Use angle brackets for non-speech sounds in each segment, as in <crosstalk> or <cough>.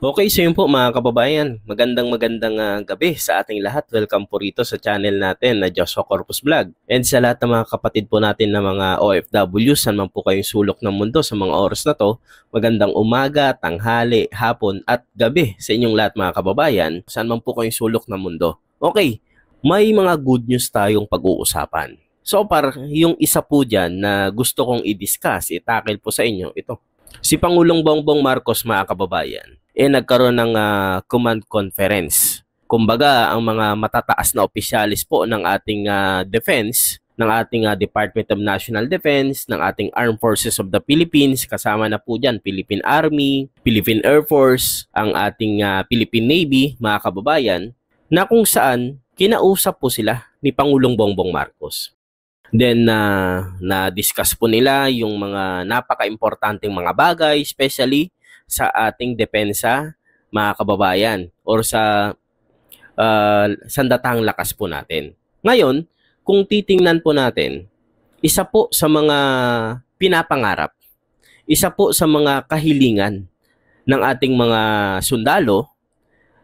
Okay, so yun po mga kababayan, magandang magandang uh, gabi sa ating lahat. Welcome po rito sa channel natin na Joshua Corpus Vlog. And sa lahat ng mga kapatid po natin na mga OFW, saan man po kayong sulok ng mundo sa mga oras na to, magandang umaga, tanghali, hapon at gabi sa inyong lahat mga kababayan, saan man po kayong sulok ng mundo. Okay, may mga good news tayong pag-uusapan. So para yung isa po dyan na gusto kong i-discuss, i-tackle po sa inyo, ito. Si Pangulong Bongbong Marcos mga kababayan, eh nagkaroon ng uh, command conference. Kumbaga, ang mga matataas na opisyalis po ng ating uh, defense, ng ating uh, Department of National Defense, ng ating Armed Forces of the Philippines, kasama na po dyan Philippine Army, Philippine Air Force, ang ating uh, Philippine Navy, mga kababayan, na kung saan kinausap po sila ni Pangulong Bongbong Marcos. Then na uh, na-discuss po nila yung mga napaka-importanteng mga bagay, especially sa ating depensa, mga kababayan, or sa uh, ah, sandatang lakas po natin. Ngayon, kung titingnan po natin, isa po sa mga pinapangarap, isa po sa mga kahilingan ng ating mga sundalo,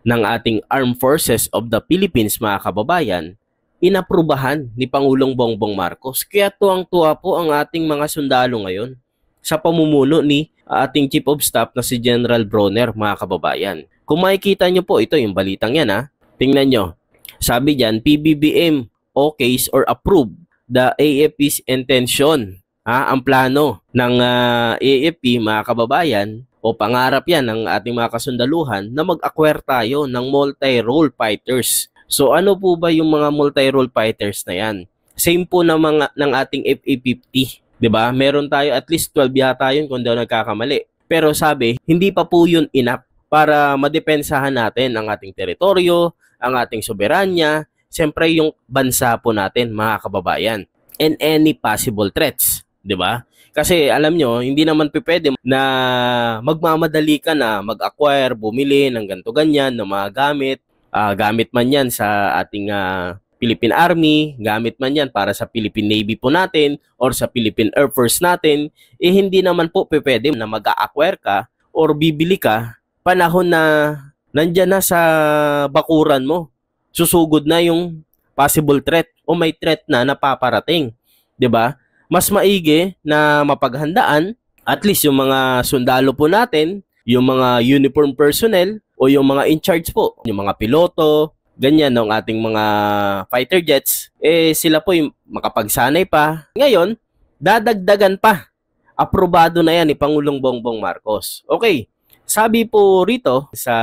ng ating Armed Forces of the Philippines, mga kababayan, inaprubahan ni Pangulong Bongbong Marcos. Kaya tuwang-tuwa po ang ating mga sundalo ngayon sa pamumuno ni ating Chief of Staff na si General Broner mga kababayan. Kung makikita nyo po, ito yung balitang yan ha. Tingnan nyo. Sabi dyan, PBBM okays or approve the AFP's intention. Ha, ang plano ng uh, ah, AFP mga kababayan o pangarap yan ng ating mga kasundaluhan na mag-acquire tayo ng multi-role fighters. So ano po ba yung mga multi-role fighters na yan? Same po ng, mga, ng ating FA-50 'Di ba? Meron tayo at least 12 yata yun kung daw nagkakamali. Pero sabi, hindi pa po yun enough para madepensahan natin ang ating teritoryo, ang ating soberanya, siyempre yung bansa po natin, mga kababayan, and any possible threats, 'di ba? Kasi alam nyo, hindi naman pwede na magmamadali ka na mag-acquire, bumili ng ganto ganyan, ng mga gamit, uh, gamit man yan sa ating uh, Philippine Army, gamit man yan para sa Philippine Navy po natin or sa Philippine Air Force natin, eh hindi naman po pwede na mag acquire ka or bibili ka panahon na nandyan na sa bakuran mo. Susugod na yung possible threat o may threat na napaparating. ba? Diba? Mas maigi na mapaghandaan at least yung mga sundalo po natin, yung mga uniform personnel o yung mga in charge po, yung mga piloto, ganyan ng ating mga fighter jets, eh sila po makapagsanay pa. Ngayon, dadagdagan pa. Aprobado na yan ni Pangulong Bongbong Marcos. Okay, sabi po rito sa,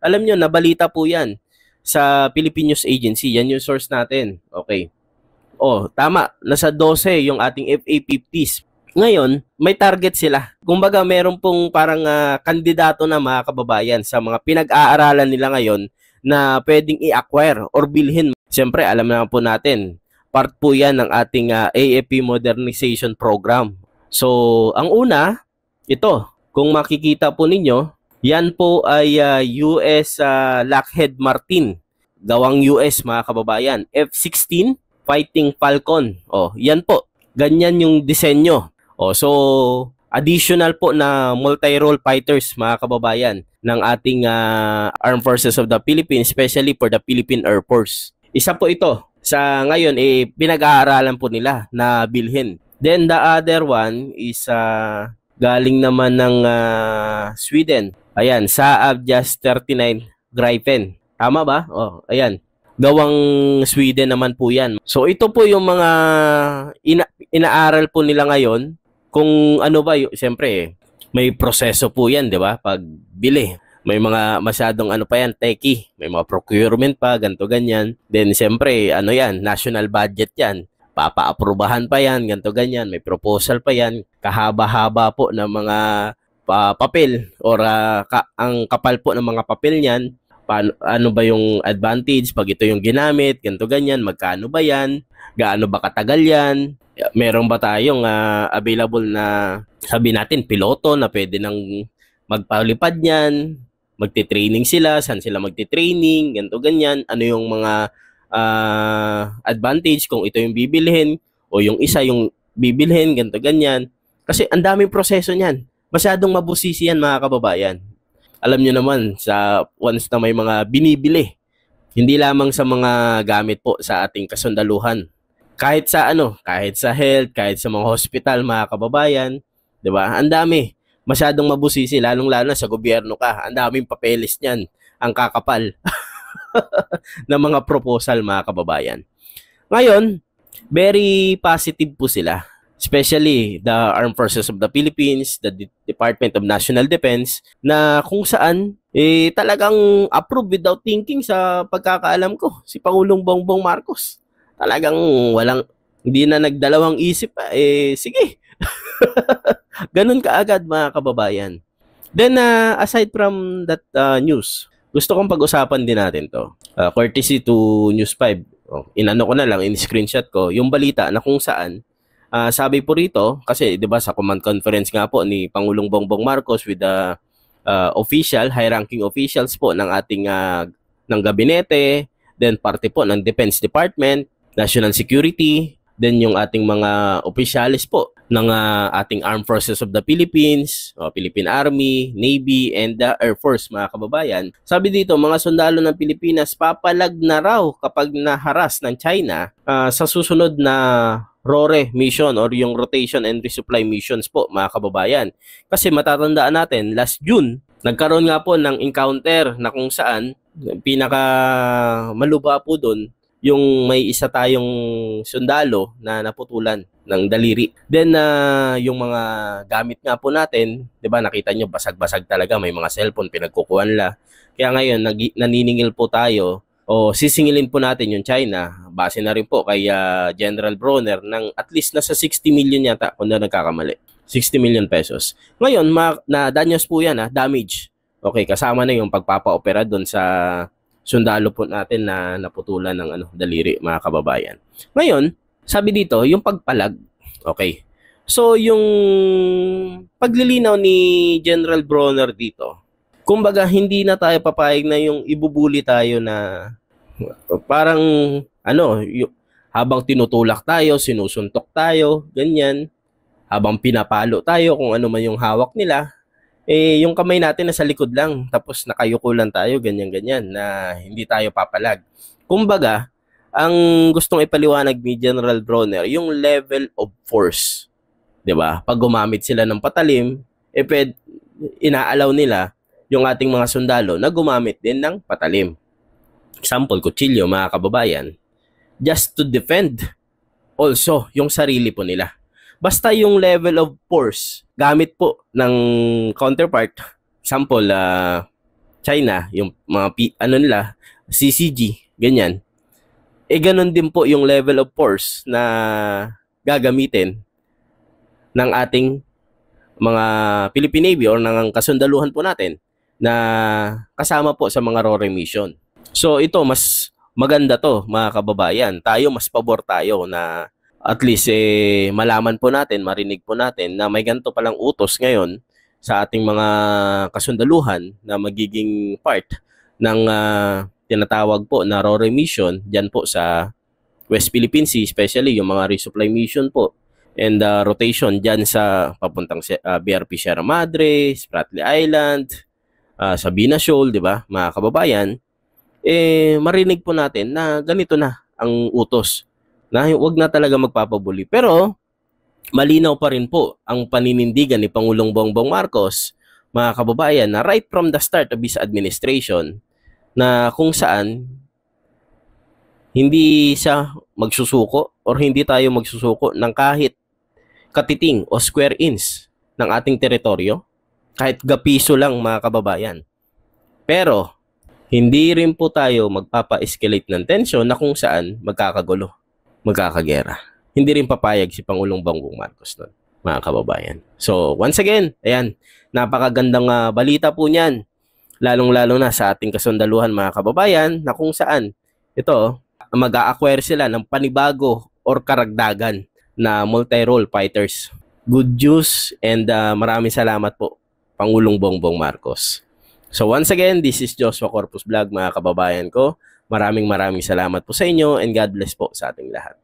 alam nyo, nabalita po yan sa Philippine News Agency. Yan yung source natin. Okay. Oh, tama. Nasa 12 yung ating FA50s. Ngayon, may target sila. Kumbaga, meron pong parang uh, kandidato na mga kababayan sa mga pinag-aaralan nila ngayon na pwedeng i-acquire or bilhin. Siyempre, alam naman po natin, part po yan ng ating uh, ah, AFP modernization program. So, ang una, ito, kung makikita po ninyo, yan po ay uh, ah, US uh, ah, Lockheed Martin. Gawang US mga kababayan. F-16 Fighting Falcon. Oh, yan po. Ganyan yung disenyo. Oh, so additional po na multi-role fighters mga kababayan ng ating uh, Armed Forces of the Philippines especially for the Philippine Air Force. Isa po ito sa ngayon eh pinag-aaralan po nila na bilhin. Then the other one is uh, galing naman ng uh, Sweden. Ayan, Saab Just 39 Gripen. Tama ba? Oh, ayan. Gawang Sweden naman po 'yan. So ito po yung mga ina- inaaral po nila ngayon kung ano ba, siyempre, may proseso po yan, di ba? Pag bili, may mga masyadong ano pa yan, techie, may mga procurement pa, ganto ganyan. Then siyempre, ano yan, national budget yan. Papaaprubahan pa yan, ganto ganyan, may proposal pa yan. Kahaba-haba po ng mga pa, papel or uh, ka, ang kapal po ng mga papel niyan. Paano, ano ba yung advantage pag ito yung ginamit, ganto ganyan, magkano ba yan? gaano ba katagal yan, meron ba tayong uh, available na sabi natin piloto na pwede nang magpalipad niyan, magte-training sila, saan sila magte-training, ganto ganyan, ano yung mga uh, advantage kung ito yung bibilhin o yung isa yung bibilhin, ganto ganyan. Kasi ang daming proseso niyan. Masyadong mabusisi yan mga kababayan. Alam nyo naman, sa once na may mga binibili, hindi lamang sa mga gamit po sa ating kasundaluhan kahit sa ano, kahit sa health, kahit sa mga hospital, mga kababayan, 'di ba? Ang dami. Masyadong mabusisi lalong-lalo na sa gobyerno ka. Ang daming papeles niyan, ang kakapal <laughs> ng mga proposal, mga kababayan. Ngayon, very positive po sila. Especially the Armed Forces of the Philippines, the De- Department of National Defense, na kung saan eh, talagang approved without thinking sa pagkakaalam ko, si Pangulong Bongbong Marcos talagang walang, hindi na nagdalawang isip, eh sige. <laughs> Ganun kaagad mga kababayan. Then uh, aside from that uh, news, gusto kong pag-usapan din natin to. Uh, courtesy to News 5. Oh, inano ko na lang, in-screenshot ko, yung balita na kung saan, uh, sabi po rito, kasi di ba sa command conference nga po ni Pangulong Bongbong Marcos with the uh, official, high-ranking officials po ng ating uh, ng gabinete, then parte po ng Defense Department, national security, then yung ating mga opisyalis po ng uh, ating Armed Forces of the Philippines, o Philippine Army, Navy, and the Air Force mga kababayan. Sabi dito, mga sundalo ng Pilipinas papalag na raw kapag naharas ng China uh, sa susunod na RORE mission or yung rotation and resupply missions po mga kababayan. Kasi matatandaan natin last June, nagkaroon nga po ng encounter na kung saan pinaka malubha po doon yung may isa tayong sundalo na naputulan ng daliri. Then uh, yung mga gamit nga po natin, 'di ba nakita nyo basag-basag talaga may mga cellphone pinagkukuhan la. Kaya ngayon nag- naniningil po tayo o sisingilin po natin yung China base na rin po kay uh, General Bronner ng at least nasa 60 million yata kung na nagkakamali. 60 million pesos. Ngayon, ma- na danyos po yan ha, ah, damage. Okay, kasama na yung pagpapa-opera doon sa sundalo po natin na naputulan ng ano, daliri mga kababayan. Ngayon, sabi dito, yung pagpalag, okay. So, yung paglilinaw ni General Bronner dito, kumbaga hindi na tayo papayag na yung ibubuli tayo na parang ano, yung, habang tinutulak tayo, sinusuntok tayo, ganyan, habang pinapalo tayo kung ano man yung hawak nila, eh yung kamay natin nasa likod lang tapos nakayuko lang tayo ganyan-ganyan na hindi tayo papalag. Kumbaga, ang gustong ipaliwanag ni General Bronner, yung level of force. 'Di ba? Pag gumamit sila ng patalim, eh ped, inaalaw nila yung ating mga sundalo na gumamit din ng patalim. Example, kutsilyo mga kababayan, just to defend also yung sarili po nila. Basta yung level of force gamit po ng counterpart, sample uh, China, yung mga P, ano nila, CCG, ganyan. Eh ganun din po yung level of force na gagamitin ng ating mga Philippine Navy or ng kasundaluhan po natin na kasama po sa mga RORE mission. So ito mas maganda to mga kababayan. Tayo mas pabor tayo na at least eh, malaman po natin, marinig po natin na may ganito palang utos ngayon sa ating mga kasundaluhan na magiging part ng uh, tinatawag po na raw mission dyan po sa West Philippine Sea, especially yung mga resupply mission po and uh, rotation dyan sa papuntang uh, ah, BRP Sierra Madre, Spratly Island, uh, Sabina Shoal, di ba, mga kababayan, eh, marinig po natin na ganito na ang utos na wag na talaga magpapabuli. Pero malinaw pa rin po ang paninindigan ni Pangulong Bongbong Marcos, mga kababayan, na right from the start of his administration na kung saan hindi siya magsusuko or hindi tayo magsusuko ng kahit katiting o square inch ng ating teritoryo, kahit gapiso lang mga kababayan. Pero, hindi rin po tayo magpapa-escalate ng tension na kung saan magkakagulo magkakagera. Hindi rin papayag si Pangulong Bongbong Marcos nun, mga kababayan. So, once again, ayan, napakagandang uh, balita po niyan. Lalong-lalo na sa ating kasundaluhan, mga kababayan, na kung saan ito, mag-a-acquire sila ng panibago or karagdagan na multi-role fighters. Good news and uh, maraming salamat po, Pangulong Bongbong Marcos. So once again, this is Joshua Corpus Vlog mga kababayan ko. Maraming maraming salamat po sa inyo and God bless po sa ating lahat.